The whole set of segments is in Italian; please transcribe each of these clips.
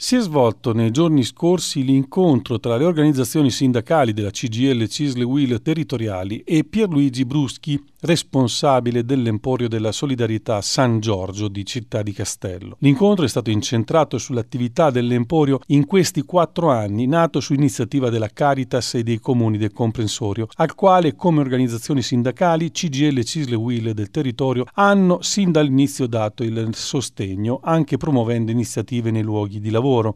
Si è svolto nei giorni scorsi l'incontro tra le organizzazioni sindacali della CGL Cisle Will territoriali e Pierluigi Bruschi, responsabile dell'Emporio della Solidarietà San Giorgio di Città di Castello. L'incontro è stato incentrato sull'attività dell'Emporio in questi quattro anni, nato su iniziativa della Caritas e dei comuni del comprensorio, al quale come organizzazioni sindacali CGL e Cisle Will del territorio hanno sin dall'inizio dato il sostegno, anche promuovendo iniziative nei luoghi di lavoro.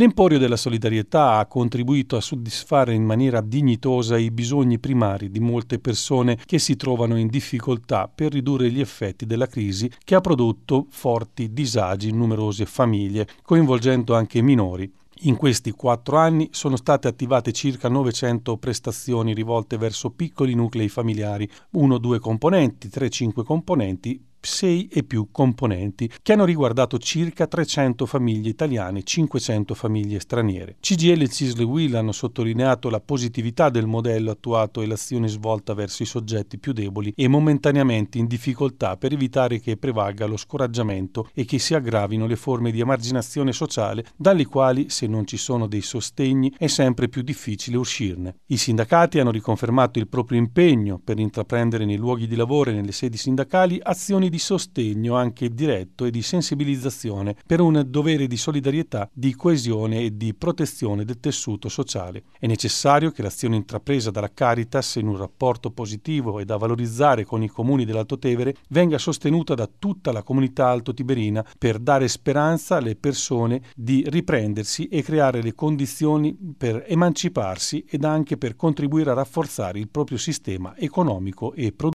L'emporio della solidarietà ha contribuito a soddisfare in maniera dignitosa i bisogni primari di molte persone che si trovano in difficoltà per ridurre gli effetti della crisi che ha prodotto forti disagi in numerose famiglie, coinvolgendo anche minori. In questi quattro anni sono state attivate circa 900 prestazioni rivolte verso piccoli nuclei familiari, 1-2 componenti, 3-5 componenti 6 e più componenti, che hanno riguardato circa 300 famiglie italiane e 500 famiglie straniere. CGL e Cisle Will hanno sottolineato la positività del modello attuato e l'azione svolta verso i soggetti più deboli e momentaneamente in difficoltà per evitare che prevalga lo scoraggiamento e che si aggravino le forme di emarginazione sociale dalle quali, se non ci sono dei sostegni, è sempre più difficile uscirne. I sindacati hanno riconfermato il proprio impegno per intraprendere nei luoghi di lavoro e nelle sedi sindacali azioni di sostegno anche diretto e di sensibilizzazione per un dovere di solidarietà, di coesione e di protezione del tessuto sociale. È necessario che l'azione intrapresa dalla Caritas in un rapporto positivo e da valorizzare con i comuni dell'Alto Tevere venga sostenuta da tutta la comunità altotiberina per dare speranza alle persone di riprendersi e creare le condizioni per emanciparsi ed anche per contribuire a rafforzare il proprio sistema economico e produttivo